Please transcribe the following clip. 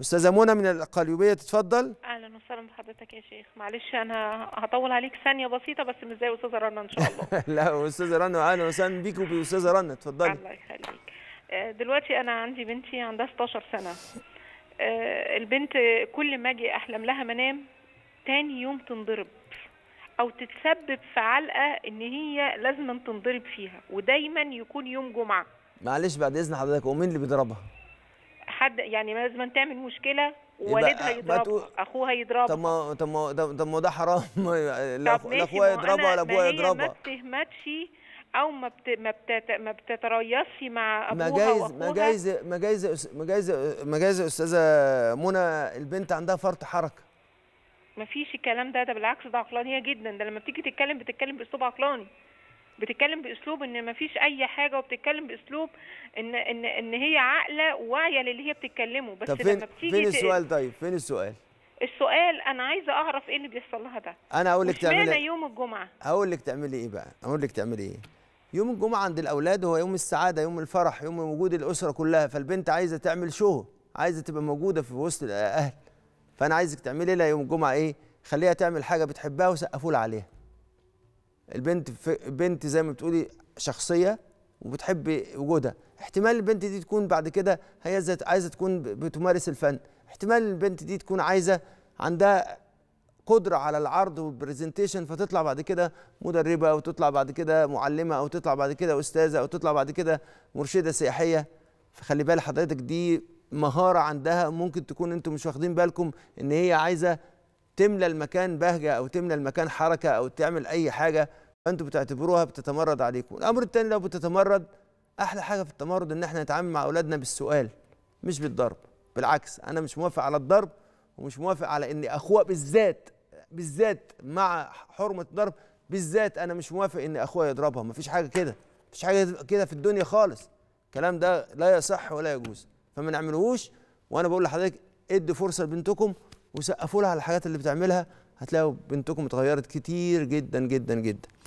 استاذه منى من القليوبيه تتفضل اهلا وسهلا بحضرتك يا شيخ معلش انا هطول عليك ثانيه بسيطه بس مش زي استاذه رنا ان شاء الله لا استاذه رنا اهلا وسهلا بيك وباستاذه رنا اتفضلي الله يخليك آه، دلوقتي انا عندي بنتي عندها 16 سنه آه، البنت كل ما اجي احلم لها منام تاني يوم تنضرب او تتسبب في علقه ان هي لازم تنضرب فيها ودايما يكون يوم جمعه معلش بعد اذن حضرتك ومين اللي بيضربها حد يعني لازم تعمل مشكله والدها يضرب اخوها يضرب طب ما طب ما طب ما ده حرام لا اخوها يضربها ولا ابوها يضربها ما تهمتش او ما بت... ما, بت... ما بتتريثش مع ابوها مجايز مجايز مجايز مجايز مجايز استاذه منى البنت عندها فرط حركه ما فيش الكلام ده ده بالعكس ده عقلانيه جدا ده لما بتيجي تتكلم بتتكلم باسلوب عقلاني بتتكلم باسلوب ان مفيش اي حاجه وبتتكلم باسلوب ان ان ان هي عاقله وواعيه للي هي بتتكلمه بس طب فين لما بتيجي فين السؤال طيب فين السؤال السؤال انا عايزه اعرف ايه اللي بيحصل لها ده انا اقول لك تعملي ايه يوم الجمعه هقول لك تعملي ايه بقى اقول لك تعملي ايه يوم الجمعه عند الاولاد هو يوم السعاده يوم الفرح يوم وجود الاسره كلها فالبنت عايزه تعمل شو عايزه تبقى موجوده في وسط الاهل فانا عايزك تعملي لها يوم الجمعه ايه خليها تعمل حاجه بتحبها وسقفوا لها عليها البنت بنت زي ما بتقولي شخصيه وبتحب وجودها احتمال البنت دي تكون بعد كده هي عايزه تكون بتمارس الفن احتمال البنت دي تكون عايزه عندها قدره على العرض والبرزنتيشن فتطلع بعد كده مدربه او تطلع بعد كده معلمه او تطلع بعد كده استاذه او تطلع بعد كده مرشده سياحيه فخلي بال حضرتك دي مهاره عندها ممكن تكون انتم مش واخدين بالكم ان هي عايزه تملى المكان بهجه او تملى المكان حركه او تعمل اي حاجه فانتوا بتعتبروها بتتمرد عليكم الامر الثاني لو بتتمرد احلى حاجه في التمرد ان احنا نتعامل مع اولادنا بالسؤال مش بالضرب بالعكس انا مش موافق على الضرب ومش موافق على ان اخوه بالذات بالذات مع حرمه الضرب بالذات انا مش موافق ان اخويا يضربها مفيش حاجه كده مفيش حاجه كده في الدنيا خالص الكلام ده لا يصح ولا يجوز فما نعملهوش وانا بقول لحضرتك ادوا فرصه لبنتكم وسقفوا لها على الحاجات اللي بتعملها هتلاقوا بنتكم اتغيرت كتير جدا جدا جدا